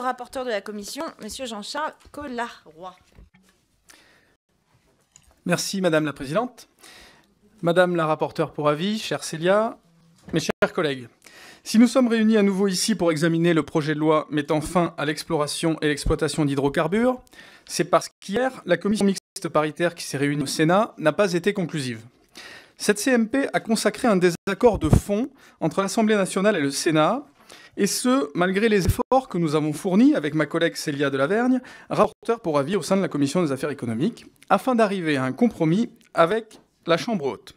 rapporteur de la commission, Monsieur Jean-Charles Collaroy. Merci Madame la Présidente, Madame la rapporteure pour avis, chère Célia, mes chers collègues. Si nous sommes réunis à nouveau ici pour examiner le projet de loi mettant fin à l'exploration et l'exploitation d'hydrocarbures, c'est parce qu'hier, la commission mixte paritaire qui s'est réunie au Sénat n'a pas été conclusive. Cette CMP a consacré un désaccord de fond entre l'Assemblée nationale et le Sénat et ce, malgré les efforts que nous avons fournis avec ma collègue Célia Delavergne, rapporteur pour avis au sein de la Commission des affaires économiques, afin d'arriver à un compromis avec la Chambre haute.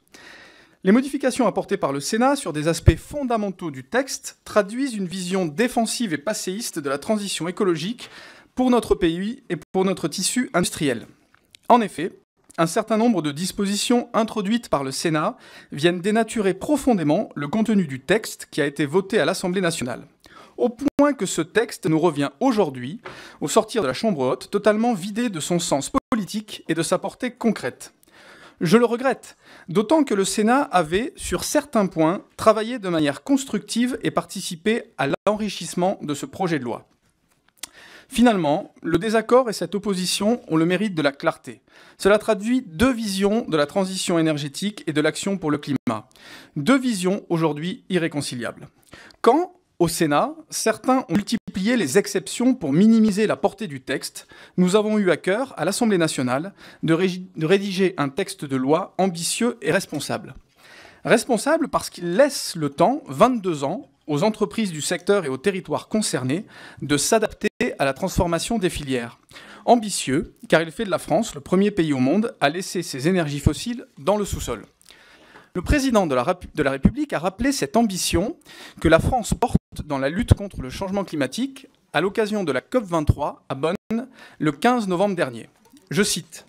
Les modifications apportées par le Sénat sur des aspects fondamentaux du texte traduisent une vision défensive et passéiste de la transition écologique pour notre pays et pour notre tissu industriel. En effet, un certain nombre de dispositions introduites par le Sénat viennent dénaturer profondément le contenu du texte qui a été voté à l'Assemblée nationale. Au point que ce texte nous revient aujourd'hui, au sortir de la Chambre haute, totalement vidé de son sens politique et de sa portée concrète. Je le regrette, d'autant que le Sénat avait, sur certains points, travaillé de manière constructive et participé à l'enrichissement de ce projet de loi. Finalement, le désaccord et cette opposition ont le mérite de la clarté. Cela traduit deux visions de la transition énergétique et de l'action pour le climat. Deux visions aujourd'hui irréconciliables. Quand, au Sénat, certains ont multiplié les exceptions pour minimiser la portée du texte, nous avons eu à cœur, à l'Assemblée nationale, de, rédiger un texte de loi ambitieux et responsable. Responsable parce qu'il laisse le temps, 22 ans, aux entreprises du secteur et aux territoires concernés de s'adapter à la transformation des filières. Ambitieux, car il fait de la France le premier pays au monde à laisser ses énergies fossiles dans le sous-sol. Le président de la, République a rappelé cette ambition que la France porte dans la lutte contre le changement climatique à l'occasion de la COP23 à Bonn le 15 novembre dernier. Je cite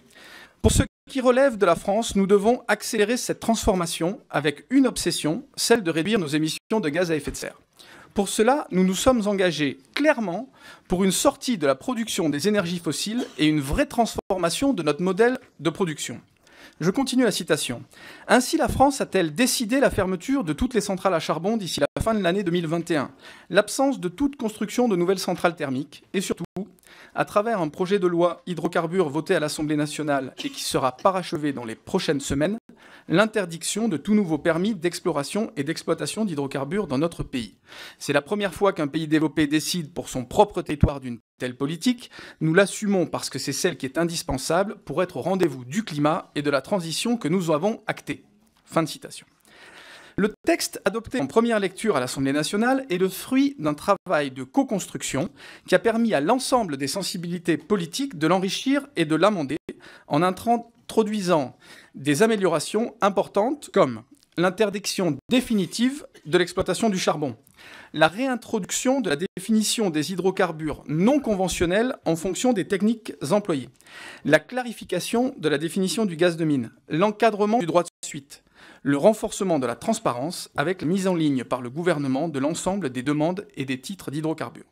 qui relève de la France, nous devons accélérer cette transformation avec une obsession, celle de réduire nos émissions de gaz à effet de serre. Pour cela, nous nous sommes engagés clairement pour une sortie de la production des énergies fossiles et une vraie transformation de notre modèle de production. Je continue la citation. Ainsi, la France a-t-elle décidé la fermeture de toutes les centrales à charbon d'ici la fin de l'année 2021, l'absence de toute construction de nouvelles centrales thermiques, et surtout, à travers un projet de loi hydrocarbures voté à l'Assemblée nationale et qui sera parachevé dans les prochaines semaines, l'interdiction de tout nouveau permis d'exploration et d'exploitation d'hydrocarbures dans notre pays. C'est la première fois qu'un pays développé décide pour son propre territoire d'une telle politique. Nous l'assumons parce que c'est celle qui est indispensable pour être au rendez-vous du climat et de la transition que nous avons actée. Fin de citation. Le texte adopté en première lecture à l'Assemblée nationale est le fruit d'un travail de co-construction qui a permis à l'ensemble des sensibilités politiques de l'enrichir et de l'amender en, introduisant des améliorations importantes comme l'interdiction définitive de l'exploitation du charbon, la réintroduction de la définition des hydrocarbures non conventionnels en fonction des techniques employées, la clarification de la définition du gaz de mine, l'encadrement du droit de suite, le renforcement de la transparence avec la mise en ligne par le gouvernement de l'ensemble des demandes et des titres d'hydrocarbures.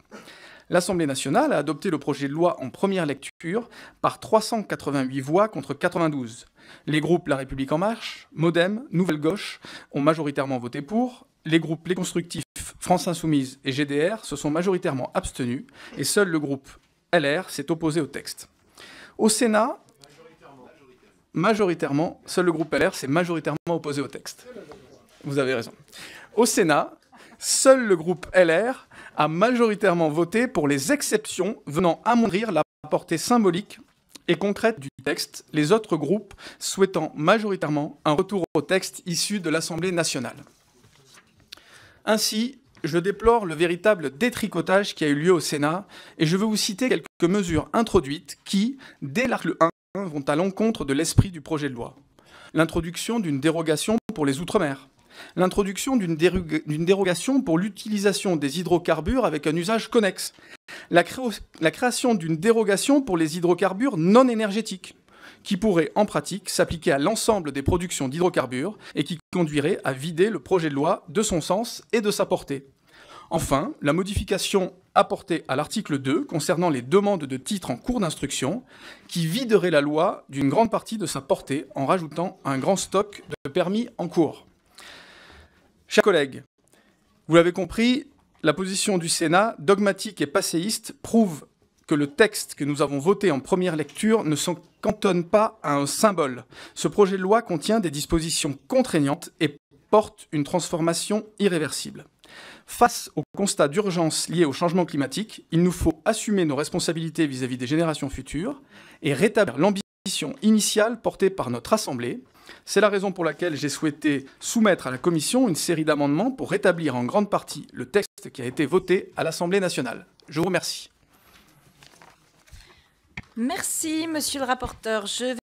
L'Assemblée nationale a adopté le projet de loi en première lecture par 388 voix contre 92. Les groupes La République en marche, Modem, Nouvelle Gauche ont majoritairement voté pour, les groupes Les Constructifs, France Insoumise et GDR se sont majoritairement abstenus, et seul le groupe LR s'est opposé au texte. Au Sénat, majoritairement, seul le groupe LR s'est majoritairement opposé au texte. Vous avez raison. Au Sénat, seul le groupe LR a majoritairement voté pour les exceptions venant mourir la portée symbolique et concrète du texte, les autres groupes souhaitant majoritairement un retour au texte issu de l'Assemblée nationale. Ainsi, je déplore le véritable détricotage qui a eu lieu au Sénat et je veux vous citer quelques mesures introduites qui, dès l'article 1, vont à l'encontre de l'esprit du projet de loi. L'introduction d'une dérogation pour les Outre-mer, l'introduction d'une dérogation pour l'utilisation des hydrocarbures avec un usage connexe, la, création d'une dérogation pour les hydrocarbures non énergétiques, qui pourrait en pratique s'appliquer à l'ensemble des productions d'hydrocarbures et qui conduirait à vider le projet de loi de son sens et de sa portée. Enfin, la modification apportée à l'article 2 concernant les demandes de titres en cours d'instruction, qui viderait la loi d'une grande partie de sa portée en rajoutant un grand stock de permis en cours. Chers collègues, vous l'avez compris, la position du Sénat, dogmatique et passéiste, prouve que le texte que nous avons voté en première lecture ne s'en cantonne pas à un symbole. Ce projet de loi contient des dispositions contraignantes et porte une transformation irréversible. Face au constat d'urgence lié au changement climatique, il nous faut assumer nos responsabilités vis-à-vis -vis des générations futures et rétablir l'ambition initiale portée par notre Assemblée c'est la raison pour laquelle j'ai souhaité soumettre à la Commission une série d'amendements pour rétablir en grande partie le texte qui a été voté à l'Assemblée nationale. Je vous remercie. Merci, monsieur le rapporteur. Je